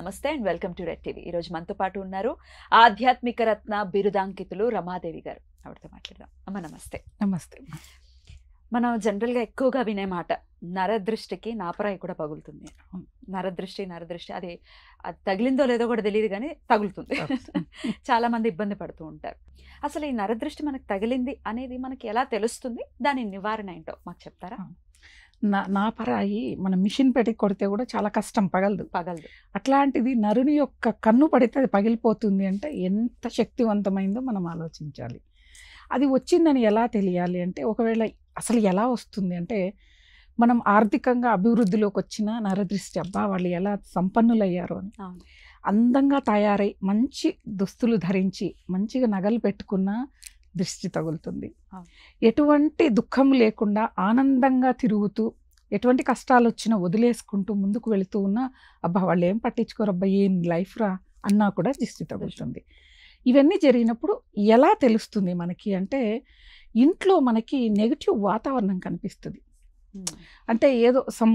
నమస్తే and welcome to red TV ఈరోజు మనతో పాటు ఉన్నారు ఆధ్యాత్మిక రత్న బిరుదాంకితులు రమాదేవి గారు ఆవిడతో మాట్లాడదాం అమ్మ నమస్తే నమస్తే మనం జనరల్గా ఎక్కువగా వినే మాట నరదృష్టికి నాపరాయి కూడా పగులుతుంది నరదృష్టి నరదృష్టి అది అది తగిలిందో లేదో కూడా తెలియదు కానీ తగులుతుంది చాలామంది ఇబ్బంది పడుతూ ఉంటారు అసలు ఈ నరదృష్టి మనకు తగిలింది అనేది మనకి ఎలా తెలుస్తుంది దాని నివారణ ఏంటో మాకు చెప్తారా నా నా పరాయి మనం మిషన్ పెట్టి కొడితే కూడా చాలా కష్టం పగలదు పగలదు అట్లాంటిది నరుని యొక్క కన్ను పడితే అది పగిలిపోతుంది అంటే ఎంత శక్తివంతమైందో మనం ఆలోచించాలి అది వచ్చిందని ఎలా తెలియాలి అంటే ఒకవేళ అసలు ఎలా వస్తుంది అంటే మనం ఆర్థికంగా అభివృద్ధిలోకి వచ్చిన నరదృష్టి అబ్బా వాళ్ళు ఎలా సంపన్నులయ్యారు అని అందంగా తయారై మంచి దుస్తులు ధరించి మంచిగా నగలు పెట్టుకున్న దృష్టి తగులుతుంది ఎటువంటి దుఃఖం లేకుండా ఆనందంగా తిరుగుతూ ఎటువంటి కష్టాలు వచ్చినా వదిలేసుకుంటూ ముందుకు వెళుతూ ఉన్నా అబ్బా వాళ్ళు ఏం పట్టించుకోరబ్బా ఏం లైఫ్ రా అన్నా కూడా దృష్టి తగులుతుంది ఇవన్నీ జరిగినప్పుడు ఎలా తెలుస్తుంది మనకి అంటే ఇంట్లో మనకి నెగిటివ్ వాతావరణం కనిపిస్తుంది అంటే ఏదో సమ్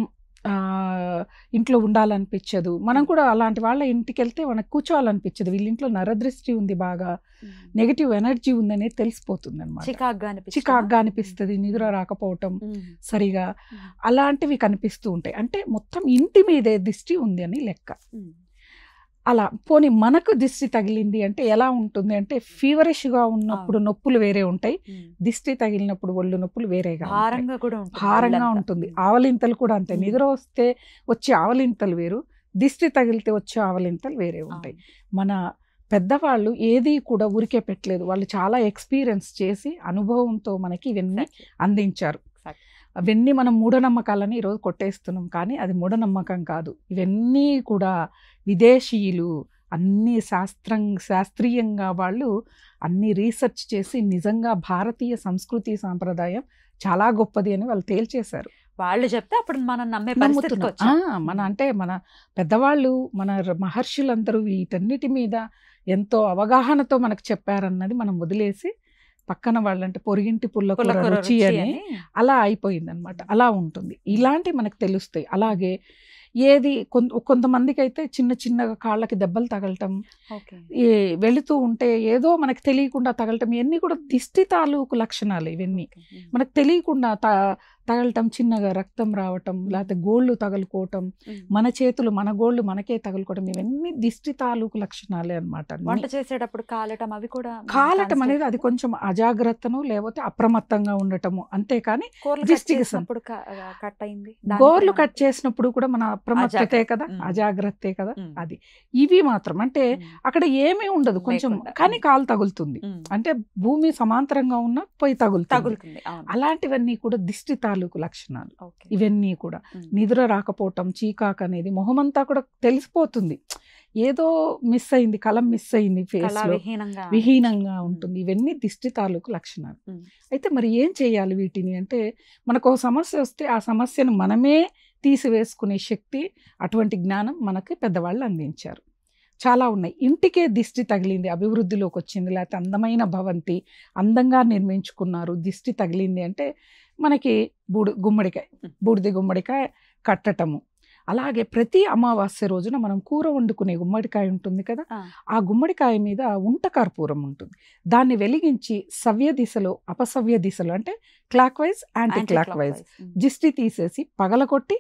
ఇంట్లో ఉండాలనిపించదు మనం కూడా అలాంటి వాళ్ళ ఇంటికి వెళ్తే మనకు కూర్చోవాలనిపించదు వీళ్ళ ఇంట్లో నరదృష్టి ఉంది బాగా నెగిటివ్ ఎనర్జీ ఉందనేది తెలిసిపోతుంది అనమాట చికాగ్గా అనిపిస్తుంది నిద్ర రాకపోవటం సరిగా అలాంటివి కనిపిస్తూ ఉంటాయి అంటే మొత్తం ఇంటి మీదే దిష్టి ఉంది అని లెక్క అలా పోనీ మనకు దిష్టి తగిలింది అంటే ఎలా ఉంటుంది అంటే ఫీవరిష్గా ఉన్నప్పుడు నొప్పులు వేరే ఉంటాయి దిష్టి తగిలినప్పుడు ఒళ్ళు నొప్పులు వేరేగా హారంగా కూడా హారంగా ఉంటుంది ఆవలింతలు కూడా అంతే నిద్ర వస్తే వచ్చే ఆవలింతలు వేరు దిష్టి తగిలితే వచ్చే ఆవలింతలు వేరే ఉంటాయి మన పెద్దవాళ్ళు ఏది కూడా ఊరికే పెట్టలేదు వాళ్ళు చాలా ఎక్స్పీరియన్స్ చేసి అనుభవంతో మనకి ఇవన్నీ అందించారు అవన్నీ మనం మూఢనమ్మకాలని ఈరోజు కొట్టేస్తున్నాం కానీ అది మూఢనమ్మకం కాదు ఇవన్నీ కూడా విదేశీయులు అన్ని శాస్త్రం శాస్త్రీయంగా వాళ్ళు అన్ని రీసెర్చ్ చేసి నిజంగా భారతీయ సంస్కృతి సాంప్రదాయం చాలా గొప్పది అని వాళ్ళు తేల్చేశారు వాళ్ళు చెప్తే అప్పుడు మనం నమ్మే మన అంటే మన పెద్దవాళ్ళు మన మహర్షులందరూ వీటన్నిటి మీద ఎంతో అవగాహనతో మనకు చెప్పారన్నది మనం వదిలేసి పక్కన వాళ్ళంటే పొరిగింటి పుల్లకూర రుచి అని అలా అయిపోయింది అనమాట అలా ఉంటుంది ఇలాంటి మనకు తెలుస్తాయి అలాగే ఏది కొంత కొంతమందికి అయితే చిన్న చిన్నగా కాళ్ళకి దెబ్బలు తగలటం ఏ వెళుతూ ఉంటే ఏదో మనకు తెలియకుండా తగలటం ఇవన్నీ కూడా దిష్టి తాలూకు లక్షణాలు ఇవన్నీ మనకు తెలియకుండా తగలటం చిన్నగా రక్తం రావటం లేకపోతే గోళ్ళు తగులుకోవటం మన చేతులు మన గోళ్ళు మనకే తగులుకోవటం ఇవన్నీ దిష్టి తాలూకు లక్షణాలే అనమాట వంట చేసేటప్పుడు కాలటం అవి కూడా కాలటం అనేది అది కొంచెం అజాగ్రత్తను లేకపోతే అప్రమత్తంగా ఉండటము అంతేకాని దిష్టికి కట్ అయింది గోర్లు కట్ చేసినప్పుడు కూడా మన అప్రమత్తతే కదా అజాగ్రత్తే కదా అది ఇవి మాత్రం అంటే అక్కడ ఏమీ ఉండదు కొంచెం కానీ కాలు తగులుతుంది అంటే భూమి సమాంతరంగా ఉన్న పోయి తగులుతుంది అలాంటివన్నీ కూడా దిష్టి తాలూకు తాలూకు లక్షణాలు ఇవన్నీ కూడా నిద్ర రాకపోవటం చీకాక అనేది మొహమంతా కూడా తెలిసిపోతుంది ఏదో మిస్ అయింది కలం మిస్ అయింది ఫేస్ విహీనంగా ఉంటుంది ఇవన్నీ దిష్టి తాలూకు లక్షణాలు అయితే మరి ఏం చేయాలి వీటిని అంటే మనకు ఒక సమస్య వస్తే ఆ సమస్యను మనమే తీసివేసుకునే శక్తి అటువంటి జ్ఞానం మనకి పెద్దవాళ్ళు అందించారు చాలా ఉన్నాయి ఇంటికే దిష్టి తగిలింది అభివృద్ధిలోకి వచ్చింది లేకపోతే అందమైన భవంతి అందంగా నిర్మించుకున్నారు దిష్టి తగిలింది అంటే మనకి బూడి గుమ్మడికాయ బూడిది గుమ్మడికాయ కట్టటము అలాగే ప్రతి అమావాస్య రోజున మనం కూర వండుకునే గుమ్మడికాయ ఉంటుంది కదా ఆ గుమ్మడికాయ మీద ఉంట కర్పూరం ఉంటుంది దాన్ని వెలిగించి సవ్య దిశలో అపసవ్య దిశలో అంటే clockwise anti clockwise దిష్టి తీసేసి పగలగొట్టి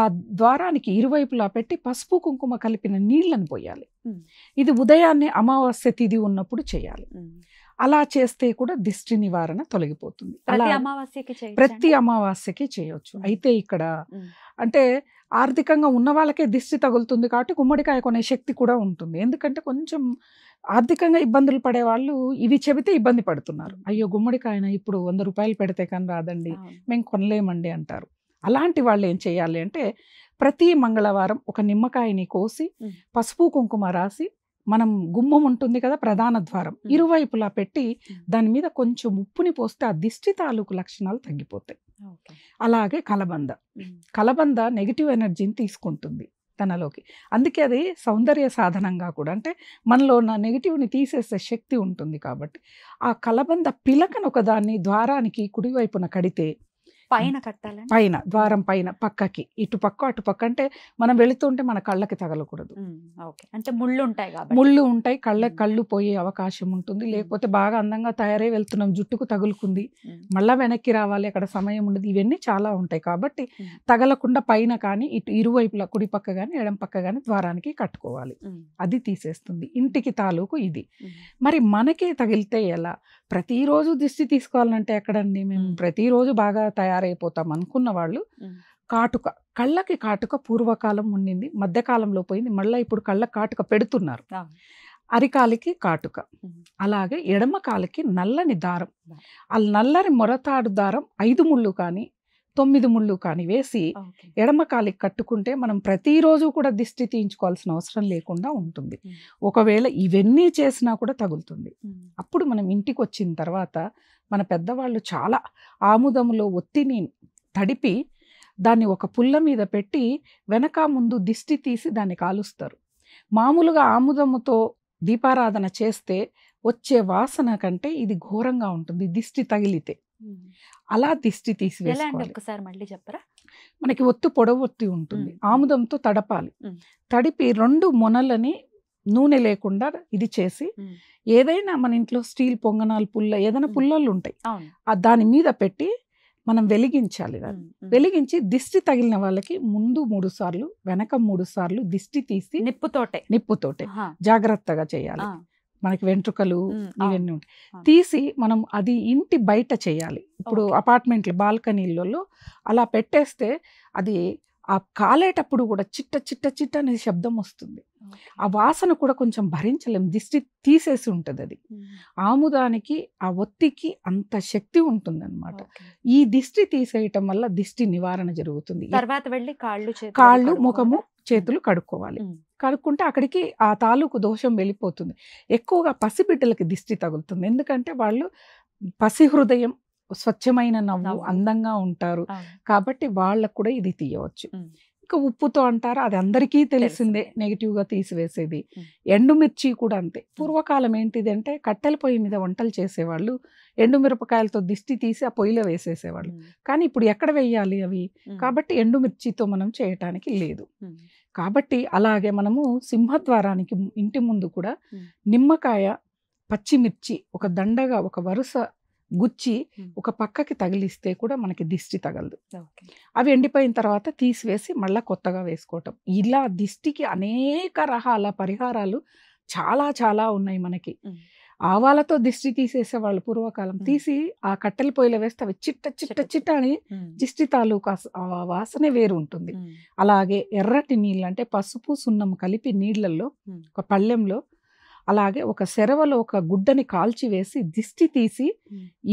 ఆ ద్వారానికి ఇరువైపులా పెట్టి పసుపు కుంకుమ కలిపిన నీళ్లను పోయాలి ఇది ఉదయాన్నే అమావాస్య తిథి ఉన్నప్పుడు చేయాలి అలా చేస్తే కూడా దిష్టి నివారణ తొలగిపోతుంది ప్రతి అమావాస్యకి చేయొచ్చు అయితే ఇక్కడ అంటే ఆర్థికంగా ఉన్న వాళ్ళకే దిష్టి తగులుతుంది కాబట్టి గుమ్మడికాయ కొనే శక్తి కూడా ఉంటుంది ఎందుకంటే కొంచెం ఆర్థికంగా ఇబ్బందులు పడే వాళ్ళు ఇవి చెబితే ఇబ్బంది పడుతున్నారు అయ్యో గుమ్మడికాయన ఇప్పుడు వంద రూపాయలు పెడితే కానీ రాదండి మేము కొనలేమండి అంటారు అలాంటి వాళ్ళు ఏం చేయాలి అంటే ప్రతి మంగళవారం ఒక నిమ్మకాయని కోసి పసుపు కుంకుమ రాసి మనం గుమ్మం ఉంటుంది కదా ప్రధాన ద్వారం ఇరువైపులా పెట్టి దాని మీద కొంచెం ఉప్పుని పోస్తే ఆ దిష్టి తాలూకు లక్షణాలు తగ్గిపోతాయి అలాగే కలబంద కలబంద నెగిటివ్ ఎనర్జీని తీసుకుంటుంది తనలోకి అందుకే అది సౌందర్య సాధనంగా కూడా అంటే మనలో ఉన్న నెగిటివ్ని తీసేసే శక్తి ఉంటుంది కాబట్టి ఆ కలబంద పిలకను ఒకదాన్ని ద్వారానికి కుడివైపున కడితే పైన కట్టాలి పైన ద్వారం పైన పక్కకి ఇటు పక్క అటు పక్క అంటే మనం వెళుతుంటే మన కళ్ళకి తగలకూడదు అంటే ముళ్ళు ఉంటాయి ముళ్ళు ఉంటాయి కళ్ళ కళ్ళు పోయే అవకాశం ఉంటుంది లేకపోతే బాగా అందంగా తయారై వెళ్తున్నాం జుట్టుకు తగులుకుంది మళ్ళా వెనక్కి రావాలి అక్కడ సమయం ఉండదు ఇవన్నీ చాలా ఉంటాయి కాబట్టి తగలకుండా పైన కానీ ఇటు ఇరువైపులా కుడి పక్క కానీ ఎడం పక్క కానీ ద్వారానికి కట్టుకోవాలి అది తీసేస్తుంది ఇంటికి తాలూకు ఇది మరి మనకే తగిలితే ఎలా ప్రతిరోజు దిష్టి తీసుకోవాలంటే ఎక్కడండి మేము ప్రతిరోజు బాగా తయారు తయారైపోతాం అనుకున్న వాళ్ళు కాటుక కళ్ళకి కాటుక పూర్వకాలం ఉండింది మధ్యకాలంలో పోయింది మళ్ళీ ఇప్పుడు కళ్ళ కాటుక పెడుతున్నారు అరికాలికి కాటుక అలాగే ఎడమకాలకి నల్లని దారం ఆ నల్లని మొరతాడు దారం ఐదు ముళ్ళు కానీ తొమ్మిది ముళ్ళు కానీ వేసి ఎడమ కాలికి కట్టుకుంటే మనం ప్రతిరోజు కూడా దిష్టి తీయించుకోవాల్సిన అవసరం లేకుండా ఉంటుంది ఒకవేళ ఇవన్నీ చేసినా కూడా తగులుతుంది అప్పుడు మనం ఇంటికి వచ్చిన తర్వాత మన పెద్దవాళ్ళు చాలా ఆముదంలో ఒత్తిని తడిపి దాన్ని ఒక పుల్ల మీద పెట్టి వెనక ముందు దిష్టి తీసి దాన్ని కాలుస్తారు మామూలుగా ఆముదముతో దీపారాధన చేస్తే వచ్చే వాసన కంటే ఇది ఘోరంగా ఉంటుంది దిష్టి తగిలితే అలా దిష్టి తీసివేసుకోవాలి ఒకసారి మళ్ళీ చెప్పరా మనకి ఒత్తు పొడవు ఒత్తి ఉంటుంది ఆముదంతో తడపాలి తడిపి రెండు మొనలని నూనె లేకుండా ఇది చేసి ఏదైనా మన ఇంట్లో స్టీల్ పొంగనాలు పుల్ల ఏదైనా పుల్లలు ఉంటాయి దాని మీద పెట్టి మనం వెలిగించాలి దాన్ని వెలిగించి దిష్టి తగిలిన వాళ్ళకి ముందు మూడు సార్లు వెనక మూడు సార్లు దిష్టి తీసి నిప్పుతోటే నిప్పుతోటే జాగ్రత్తగా చేయాలి మనకి వెంట్రుకలు ఇవన్నీ ఉంటాయి తీసి మనం అది ఇంటి బయట చేయాలి ఇప్పుడు అపార్ట్మెంట్లు బాల్కనీలలో అలా పెట్టేస్తే అది ఆ కాలేటప్పుడు కూడా చిట్ట చిట్ట చిట్ట అనేది శబ్దం వస్తుంది ఆ వాసన కూడా కొంచెం భరించలేము దిష్టి తీసేసి ఉంటుంది అది ఆముదానికి ఆ ఒత్తికి అంత శక్తి ఉంటుందన్నమాట ఈ దిష్టి తీసేయటం వల్ల దిష్టి నివారణ జరుగుతుంది తర్వాత వెళ్ళి కాళ్ళు కాళ్ళు ముఖము చేతులు కడుక్కోవాలి కనుక్కుంటే అక్కడికి ఆ తాలూకు దోషం వెళ్ళిపోతుంది ఎక్కువగా పసిబిడ్డలకి దిష్టి తగులుతుంది ఎందుకంటే వాళ్ళు పసి హృదయం స్వచ్ఛమైన నవ్వు అందంగా ఉంటారు కాబట్టి వాళ్ళకు కూడా ఇది తీయవచ్చు ఇంకా ఉప్పుతో అంటారు అది అందరికీ తెలిసిందే నెగిటివ్గా తీసివేసేది ఎండుమిర్చి కూడా అంతే పూర్వకాలం ఏంటిది అంటే కట్టెల పొయ్యి మీద వంటలు చేసేవాళ్ళు ఎండుమిరపకాయలతో దిష్టి తీసి ఆ పొయ్యిలో వేసేసేవాళ్ళు కానీ ఇప్పుడు ఎక్కడ వేయాలి అవి కాబట్టి ఎండుమిర్చితో మనం చేయటానికి లేదు కాబట్టి అలాగే మనము సింహద్వారానికి ఇంటి ముందు కూడా నిమ్మకాయ పచ్చిమిర్చి ఒక దండగా ఒక వరుస గుచ్చి ఒక పక్కకి తగిలిస్తే కూడా మనకి దిష్టి తగలదు అవి ఎండిపోయిన తర్వాత తీసివేసి మళ్ళీ కొత్తగా వేసుకోవటం ఇలా దిష్టికి అనేక రకాల పరిహారాలు చాలా చాలా ఉన్నాయి మనకి ఆవాలతో దిష్టి తీసేసే వాళ్ళు పూర్వకాలం తీసి ఆ కట్టెల పొయ్యిలో వేస్తే అవి చిట్ట చిట్ట చిట్ట అని దిష్టి తాలూకా వాసనే వేరు ఉంటుంది అలాగే ఎర్రటి నీళ్ళు అంటే పసుపు సున్నం కలిపి నీళ్లలో ఒక పళ్ళెంలో అలాగే ఒక సెరవలో ఒక గుడ్డని కాల్చి వేసి దిష్టి తీసి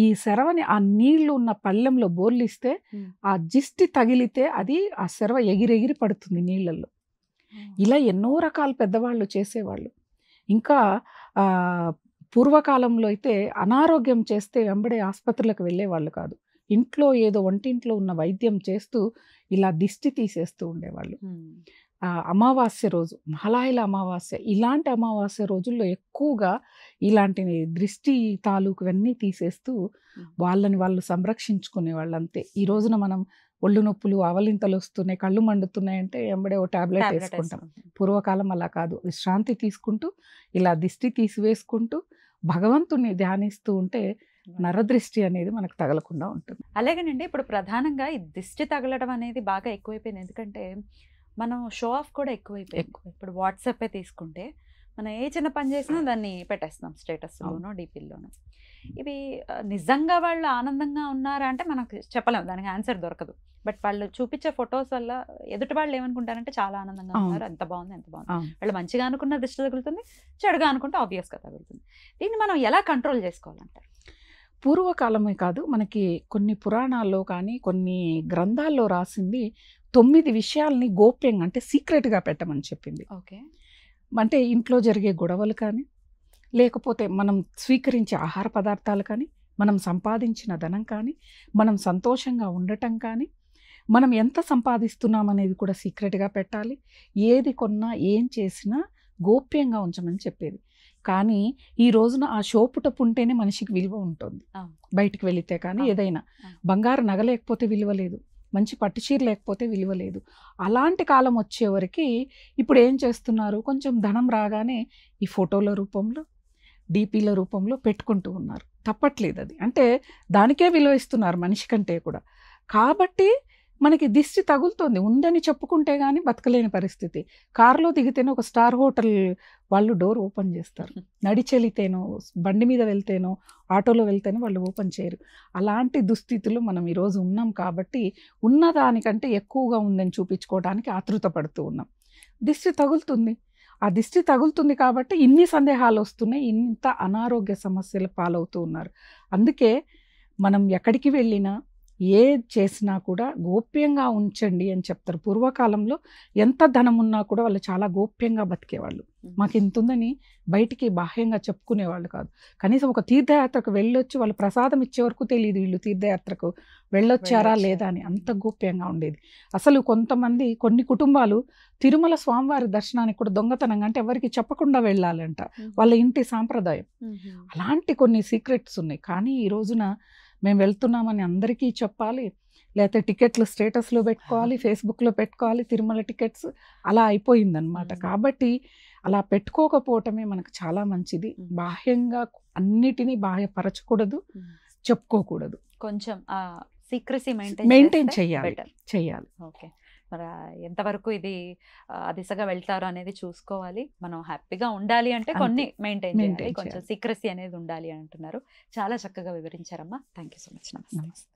ఈ సెరవని ఆ నీళ్లు ఉన్న పళ్ళెంలో బోర్లిస్తే ఆ దిష్టి తగిలితే అది ఆ సెరవ ఎగిరెగిరి పడుతుంది నీళ్ళల్లో ఇలా ఎన్నో రకాల పెద్దవాళ్ళు చేసేవాళ్ళు ఇంకా పూర్వకాలంలో అయితే అనారోగ్యం చేస్తే వెంబడే ఆసుపత్రులకు వెళ్ళేవాళ్ళు కాదు ఇంట్లో ఏదో వంటింట్లో ఉన్న వైద్యం చేస్తూ ఇలా దిష్టి తీసేస్తూ ఉండేవాళ్ళు అమావాస్య రోజు మహలాయిల అమావాస్య ఇలాంటి అమావాస్య రోజుల్లో ఎక్కువగా ఇలాంటి దృష్టి తాలూకువన్నీ తీసేస్తూ వాళ్ళని వాళ్ళు సంరక్షించుకునే వాళ్ళు అంతే ఈ రోజున మనం ఒళ్ళు నొప్పులు అవలింతలు వస్తున్నాయి కళ్ళు మండుతున్నాయంటే వెంబడే ఓ ట్యాబ్లెట్ వేసుకుంటాం పూర్వకాలం అలా కాదు విశ్రాంతి తీసుకుంటూ ఇలా దిష్టి తీసివేసుకుంటూ భగవంతుణ్ణి ధ్యానిస్తూ ఉంటే నరదృష్టి అనేది మనకు తగలకుండా ఉంటుంది అలాగేనండి ఇప్పుడు ప్రధానంగా ఈ దిష్టి తగలడం అనేది బాగా ఎక్కువైపోయింది ఎందుకంటే మనం షో ఆఫ్ కూడా ఎక్కువైపోయింది ఇప్పుడు వాట్సాపే తీసుకుంటే మనం ఏ చిన్న పని చేసినా దాన్ని పెట్టేస్తున్నాం స్టేటస్లోనో డీపీల్లోనో ఇవి నిజంగా వాళ్ళు ఆనందంగా ఉన్నారా అంటే మనకు చెప్పలేము దానికి ఆన్సర్ దొరకదు బట్ వాళ్ళు చూపించే ఫొటోస్ వల్ల ఎదుటి వాళ్ళు ఏమనుకుంటారంటే చాలా ఆనందంగా ఉన్నారు ఎంత బాగుంది ఎంత బాగుంది వాళ్ళు మంచిగా అనుకున్న దృష్టి తగులుతుంది చెడుగా అనుకుంటే ఆబ్వియస్గా తగులుతుంది దీన్ని మనం ఎలా కంట్రోల్ చేసుకోవాలంటే పూర్వకాలమే కాదు మనకి కొన్ని పురాణాల్లో కానీ కొన్ని గ్రంథాల్లో రాసింది తొమ్మిది విషయాల్ని గోప్యంగా అంటే సీక్రెట్గా పెట్టమని చెప్పింది ఓకే అంటే ఇంట్లో జరిగే గొడవలు కానీ లేకపోతే మనం స్వీకరించే ఆహార పదార్థాలు కానీ మనం సంపాదించిన ధనం కానీ మనం సంతోషంగా ఉండటం కానీ మనం ఎంత సంపాదిస్తున్నాం అనేది కూడా సీక్రెట్గా పెట్టాలి ఏది కొన్నా ఏం చేసినా గోప్యంగా ఉంచమని చెప్పేది కానీ ఈ రోజున ఆ షోపుటపు ఉంటేనే మనిషికి విలువ ఉంటుంది బయటికి వెళితే కానీ ఏదైనా బంగారు నగ లేకపోతే విలువ లేదు మంచి పట్టు చీర లేకపోతే విలువ లేదు అలాంటి కాలం వచ్చేవరకు ఇప్పుడు ఏం చేస్తున్నారు కొంచెం ధనం రాగానే ఈ ఫోటోల రూపంలో డీపీల రూపంలో పెట్టుకుంటూ ఉన్నారు తప్పట్లేదు అది అంటే దానికే విలువ ఇస్తున్నారు మనిషి కంటే కూడా కాబట్టి మనకి దిష్టి తగులుతోంది ఉందని చెప్పుకుంటే కానీ బతకలేని పరిస్థితి కారులో దిగితేనే ఒక స్టార్ హోటల్ వాళ్ళు డోర్ ఓపెన్ చేస్తారు నడిచెలితేనో బండి మీద వెళ్తేనో ఆటోలో వెళ్తేనో వాళ్ళు ఓపెన్ చేయరు అలాంటి దుస్థితులు మనం ఈరోజు ఉన్నాం కాబట్టి ఉన్నదానికంటే ఎక్కువగా ఉందని చూపించుకోవడానికి ఆతృత పడుతూ ఉన్నాం దిష్టి తగులుతుంది ఆ దిష్టి తగులుతుంది కాబట్టి ఇన్ని సందేహాలు వస్తున్నాయి ఇంత అనారోగ్య సమస్యలు పాలవుతూ ఉన్నారు అందుకే మనం ఎక్కడికి వెళ్ళినా ఏ చేసినా కూడా గోప్యంగా ఉంచండి అని చెప్తారు పూర్వకాలంలో ఎంత ధనం ఉన్నా కూడా వాళ్ళు చాలా గోప్యంగా బతికేవాళ్ళు మాకు ఇంత ఉందని బయటికి బాహ్యంగా చెప్పుకునేవాళ్ళు కాదు కనీసం ఒక తీర్థయాత్రకు వెళ్ళొచ్చి వాళ్ళు ప్రసాదం ఇచ్చే వరకు తెలియదు వీళ్ళు తీర్థయాత్రకు వెళ్ళొచ్చారా లేదా అని అంత గోప్యంగా ఉండేది అసలు కొంతమంది కొన్ని కుటుంబాలు తిరుమల స్వామివారి దర్శనానికి కూడా దొంగతనంగా అంటే ఎవరికి చెప్పకుండా వెళ్ళాలంట వాళ్ళ ఇంటి సాంప్రదాయం అలాంటి కొన్ని సీక్రెట్స్ ఉన్నాయి కానీ ఈ రోజున మేము వెళ్తున్నామని అందరికీ చెప్పాలి లేకపోతే టికెట్లు స్టేటస్లో పెట్టుకోవాలి ఫేస్బుక్లో పెట్టుకోవాలి తిరుమల టికెట్స్ అలా అయిపోయిందనమాట కాబట్టి అలా పెట్టుకోకపోవటమే మనకు చాలా మంచిది బాహ్యంగా అన్నిటినీ బాహ్యపరచకూడదు చెప్పుకోకూడదు కొంచెం సీక్రసీ మెయింటైన్ మెయింటైన్ చేయాలి చేయాలి ఓకే మరి ఎంతవరకు ఇది ఆ దిశగా వెళ్తారో అనేది చూసుకోవాలి మనం హ్యాపీగా ఉండాలి అంటే కొన్ని మెయింటైన్ చేయాలి కొంచెం సీక్రసీ అనేది ఉండాలి అంటున్నారు చాలా చక్కగా వివరించారమ్మా థ్యాంక్ యూ సో మచ్ నమస్తే